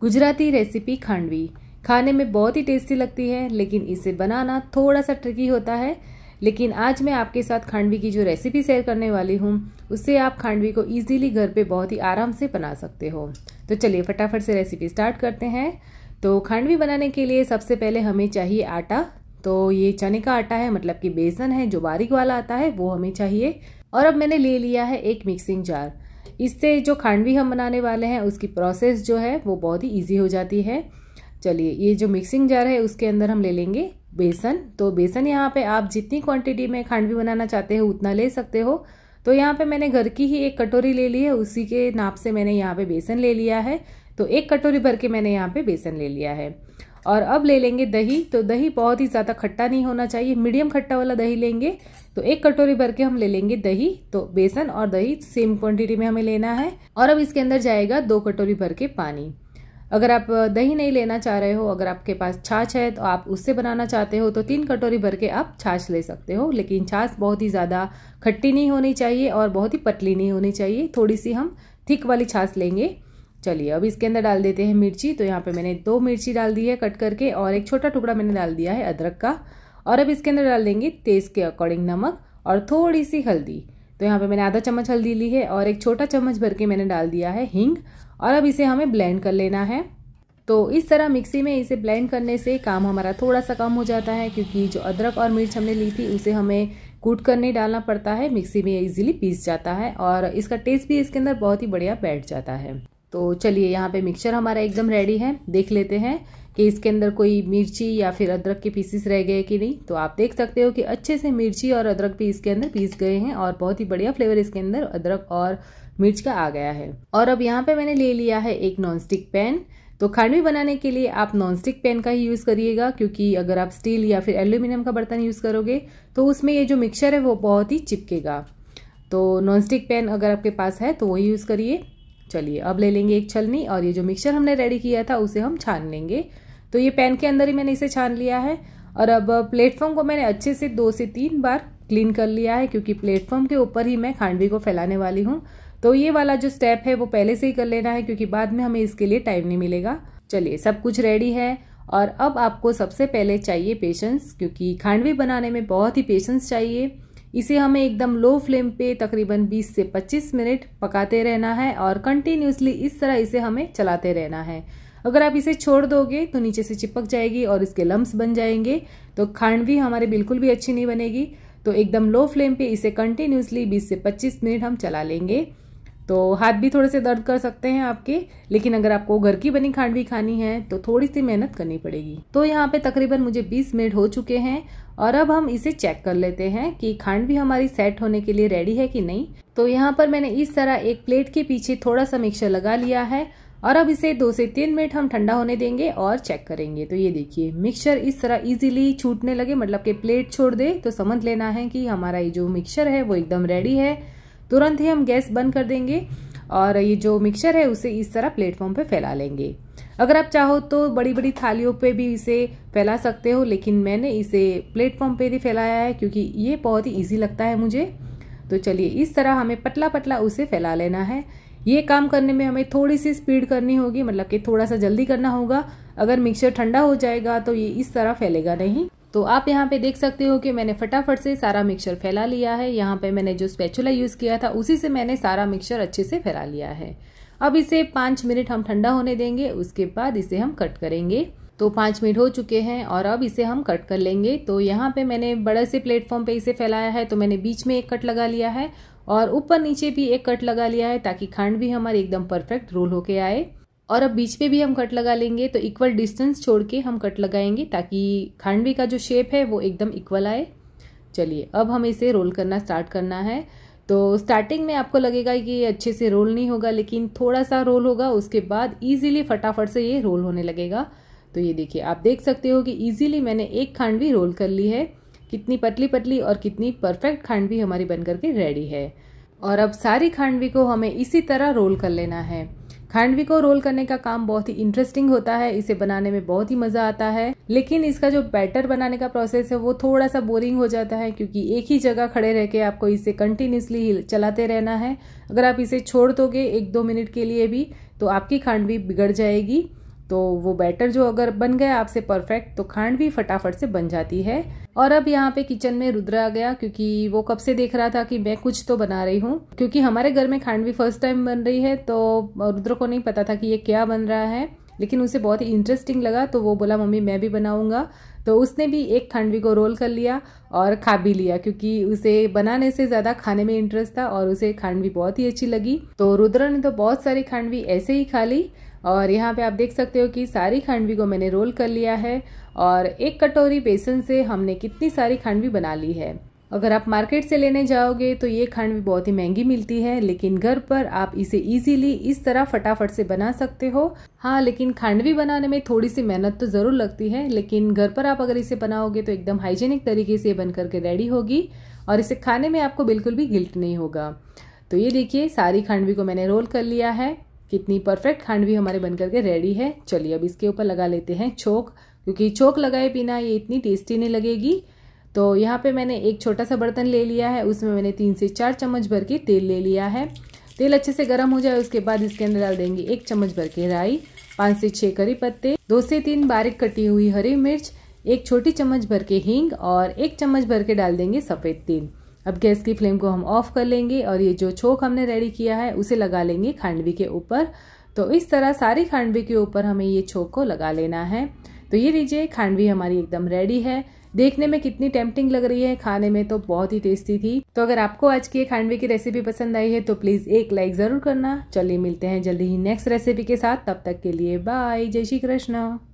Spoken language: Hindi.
गुजराती रेसिपी खांडवी खाने में बहुत ही टेस्टी लगती है लेकिन इसे बनाना थोड़ा सा ट्रिकी होता है लेकिन आज मैं आपके साथ खांडवी की जो रेसिपी शेयर करने वाली हूँ उससे आप खांडवी को इजीली घर पे बहुत ही आराम से बना सकते हो तो चलिए फटाफट से रेसिपी स्टार्ट करते हैं तो खांडवी बनाने के लिए सबसे पहले हमें चाहिए आटा तो ये चने का आटा है मतलब कि बेसन है जो बारीक वाला आता है वो हमें चाहिए और अब मैंने ले लिया है एक मिक्सिंग जार इससे जो खांडवी हम बनाने वाले हैं उसकी प्रोसेस जो है वो बहुत ही ईजी हो जाती है चलिए ये जो मिक्सिंग जार है उसके अंदर हम ले लेंगे बेसन तो बेसन यहाँ पे आप जितनी क्वांटिटी में खांडवी बनाना चाहते हो उतना ले सकते हो तो यहाँ पे मैंने घर की ही एक कटोरी ले ली है उसी के नाप से मैंने यहाँ पे बेसन ले लिया है तो एक कटोरी भर के मैंने यहाँ पे बेसन ले लिया है और अब ले लेंगे दही तो दही बहुत ही ज़्यादा खट्टा नहीं होना चाहिए मीडियम खट्टा वाला दही लेंगे तो एक कटोरी भर के हम ले लेंगे दही तो बेसन और दही सेम क्वांटिटी में हमें लेना है और अब इसके अंदर जाएगा दो कटोरी भर के पानी अगर आप दही नहीं लेना चाह रहे हो अगर आपके पास छाछ है तो आप उससे बनाना चाहते हो तो तीन कटोरी भर के आप छाछ ले सकते हो लेकिन छाछ बहुत ही ज़्यादा खट्टी नहीं होनी चाहिए और बहुत ही पतली नहीं होनी चाहिए थोड़ी सी हम थिक वाली छाछ लेंगे चलिए अब इसके अंदर डाल देते हैं मिर्ची तो यहाँ पे मैंने दो मिर्ची डाल दी है कट करके और एक छोटा टुकड़ा मैंने डाल दिया है अदरक का और अब इसके अंदर डाल देंगे टेस्ट के अकॉर्डिंग नमक और थोड़ी सी हल्दी तो यहाँ पे मैंने आधा चम्मच हल्दी ली है और एक छोटा चम्मच भर के मैंने डाल दिया है हींग और अब इसे हमें ब्लेंड कर लेना है तो इस तरह मिक्सी में इसे ब्लेंड करने से काम हमारा थोड़ा सा कम हो जाता है क्योंकि जो अदरक और मिर्च हमने ली थी उसे हमें कूट कर नहीं डालना पड़ता है मिक्सी में इजीली पीस जाता है और इसका टेस्ट भी इसके अंदर बहुत ही बढ़िया बैठ जाता है तो चलिए यहाँ पे मिक्सचर हमारा एकदम रेडी है देख लेते हैं कि इसके अंदर कोई मिर्ची या फिर अदरक के पीसेस रह गए कि नहीं तो आप देख सकते हो कि अच्छे से मिर्ची और अदरक भी इसके अंदर पीस गए हैं और बहुत ही बढ़िया फ्लेवर इसके अंदर अदरक और मिर्च का आ गया है और अब यहाँ पे मैंने ले लिया है एक नॉनस्टिक पैन तो खांडवी बनाने के लिए आप नॉनस्टिक पैन का ही यूज़ करिएगा क्योंकि अगर आप स्टील या फिर एल्यूमिनियम का बर्तन यूज़ करोगे तो उसमें ये जो मिक्सचर है वो बहुत ही चिपकेगा तो नॉनस्टिक पैन अगर आपके पास है तो वही यूज़ करिए चलिए अब ले लेंगे एक छलनी और ये जो मिक्सचर हमने रेडी किया था उसे हम छान लेंगे तो ये पैन के अंदर ही मैंने इसे छान लिया है और अब प्लेटफॉर्म को मैंने अच्छे से दो से तीन बार क्लीन कर लिया है क्योंकि प्लेटफॉर्म के ऊपर ही मैं खांडवी को फैलाने वाली हूँ तो ये वाला जो स्टेप है वो पहले से ही कर लेना है क्योंकि बाद में हमें इसके लिए टाइम नहीं मिलेगा चलिए सब कुछ रेडी है और अब आपको सबसे पहले चाहिए पेशेंस क्योंकि खांडवी बनाने में बहुत ही पेशेंस चाहिए इसे हमें एकदम लो फ्लेम पे तकरीबन 20 से 25 मिनट पकाते रहना है और कंटिन्यूसली इस तरह इसे हमें चलाते रहना है अगर आप इसे छोड़ दोगे तो नीचे से चिपक जाएगी और इसके लम्ब बन जाएंगे तो खांड भी हमारे बिल्कुल भी अच्छी नहीं बनेगी तो एकदम लो फ्लेम पे इसे कंटिन्यूसली 20 से 25 मिनट हम चला लेंगे तो हाथ भी थोड़े से दर्द कर सकते हैं आपके लेकिन अगर आपको घर की बनी खांडवी खानी है तो थोड़ी सी मेहनत करनी पड़ेगी तो यहाँ पे तकरीबन मुझे 20 मिनट हो चुके हैं और अब हम इसे चेक कर लेते हैं कि खांड भी हमारी सेट होने के लिए रेडी है कि नहीं तो यहाँ पर मैंने इस तरह एक प्लेट के पीछे थोड़ा सा मिक्सर लगा लिया है और अब इसे दो से तीन मिनट हम ठंडा होने देंगे और चेक करेंगे तो ये देखिए मिक्सचर इस तरह इजीली छूटने लगे मतलब कि प्लेट छोड़ दे तो समझ लेना है कि हमारा ये जो मिक्सचर है वो एकदम रेडी है तुरंत ही हम गैस बंद कर देंगे और ये जो मिक्सचर है उसे इस तरह प्लेटफॉर्म पे फैला लेंगे अगर आप चाहो तो बड़ी बड़ी थालियों पे भी इसे फैला सकते हो लेकिन मैंने इसे प्लेटफॉर्म पे भी फैलाया है क्योंकि ये बहुत ही ईजी लगता है मुझे तो चलिए इस तरह हमें पतला पतला उसे फैला लेना है ये काम करने में हमें थोड़ी सी स्पीड करनी होगी मतलब कि थोड़ा सा जल्दी करना होगा अगर मिक्सचर ठंडा हो जाएगा तो ये इस तरह फैलेगा नहीं तो आप यहाँ पे देख सकते हो कि मैंने फटाफट से सारा मिक्सचर फैला लिया है यहाँ पे मैंने जो स्पेचुला यूज़ किया था उसी से मैंने सारा मिक्सचर अच्छे से फैला लिया है अब इसे पाँच मिनट हम ठंडा होने देंगे उसके बाद इसे हम कट करेंगे तो पाँच मिनट हो चुके हैं और अब इसे हम कट कर लेंगे तो यहाँ पे मैंने बड़े से प्लेटफॉर्म पे इसे फैलाया है तो मैंने बीच में एक कट लगा लिया है और ऊपर नीचे भी एक कट लगा लिया है ताकि खांड भी हमारे एकदम परफेक्ट रोल होके आए और अब बीच पे भी हम कट लगा लेंगे तो इक्वल डिस्टेंस छोड़ के हम कट लगाएंगे ताकि खांडवी का जो शेप है वो एकदम इक्वल आए चलिए अब हम इसे रोल करना स्टार्ट करना है तो स्टार्टिंग में आपको लगेगा कि ये अच्छे से रोल नहीं होगा लेकिन थोड़ा सा रोल होगा उसके बाद ईजिली फटाफट से ये रोल होने लगेगा तो ये देखिए आप देख सकते हो कि ईजिली मैंने एक खांडवी रोल कर ली है कितनी पतली पतली और कितनी परफेक्ट खांडवी हमारी बन करके रेडी है और अब सारी खांडवी को हमें इसी तरह रोल कर लेना है खांडवी को रोल करने का काम बहुत ही इंटरेस्टिंग होता है इसे बनाने में बहुत ही मजा आता है लेकिन इसका जो बैटर बनाने का प्रोसेस है वो थोड़ा सा बोरिंग हो जाता है क्योंकि एक ही जगह खड़े रह के आपको इसे कंटिन्यूसली चलाते रहना है अगर आप इसे छोड़ दोगे एक दो मिनट के लिए भी तो आपकी खांडवी बिगड़ जाएगी तो वो बैटर जो अगर बन गया आपसे परफेक्ट तो खांडवी फटाफट से बन जाती है और अब यहाँ पे किचन में रुद्र आ गया क्योंकि वो कब से देख रहा था कि मैं कुछ तो बना रही हूँ क्योंकि हमारे घर में खांडवी फर्स्ट टाइम बन रही है तो रुद्र को नहीं पता था कि ये क्या बन रहा है लेकिन उसे बहुत ही इंटरेस्टिंग लगा तो वो बोला मम्मी मैं भी बनाऊंगा तो उसने भी एक खांडवी को रोल कर लिया और खा भी लिया क्योंकि उसे बनाने से ज़्यादा खाने में इंटरेस्ट था और उसे खांडवी बहुत ही अच्छी लगी तो रुद्र ने तो बहुत सारी खांडवी ऐसे ही खा ली और यहाँ पे आप देख सकते हो कि सारी खांडवी को मैंने रोल कर लिया है और एक कटोरी बेसन से हमने कितनी सारी खांडवी बना ली है अगर आप मार्केट से लेने जाओगे तो ये खांडवी बहुत ही महंगी मिलती है लेकिन घर पर आप इसे इजीली इस तरह फटाफट से बना सकते हो हाँ लेकिन खांडवी बनाने में थोड़ी सी मेहनत तो ज़रूर लगती है लेकिन घर पर आप अगर इसे बनाओगे तो एकदम हाइजेनिक तरीके से बन करके रेडी होगी और इसे खाने में आपको बिल्कुल भी गिल्ट नहीं होगा तो ये देखिए सारी खांडवी को मैंने रोल कर लिया है कितनी परफेक्ट खांड भी हमारे बन करके रेडी है चलिए अब इसके ऊपर लगा लेते हैं छोक क्योंकि छोक लगाए बिना ये इतनी टेस्टी नहीं लगेगी तो यहाँ पे मैंने एक छोटा सा बर्तन ले लिया है उसमें मैंने तीन से चार चम्मच भर के तेल ले लिया है तेल अच्छे से गर्म हो जाए उसके बाद इसके अंदर डाल देंगे एक चम्मच भर के राई पाँच से छः करी पत्ते दो से तीन बारीक कटी हुई हरी मिर्च एक छोटी चम्मच भर के हींग और एक चम्मच भर के डाल देंगे सफ़ेद तिल अब गैस की फ्लेम को हम ऑफ कर लेंगे और ये जो छोक हमने रेडी किया है उसे लगा लेंगे खांडवी के ऊपर तो इस तरह सारी खांडवी के ऊपर हमें ये छोक को लगा लेना है तो ये लीजिए खांडवी हमारी एकदम रेडी है देखने में कितनी टेम्पटिंग लग रही है खाने में तो बहुत ही टेस्टी थी तो अगर आपको आज की खांडवी की रेसिपी पसंद आई है तो प्लीज़ एक लाइक ज़रूर करना चलिए मिलते हैं जल्दी ही नेक्स्ट रेसिपी के साथ तब तक के लिए बाय जय श्री कृष्ण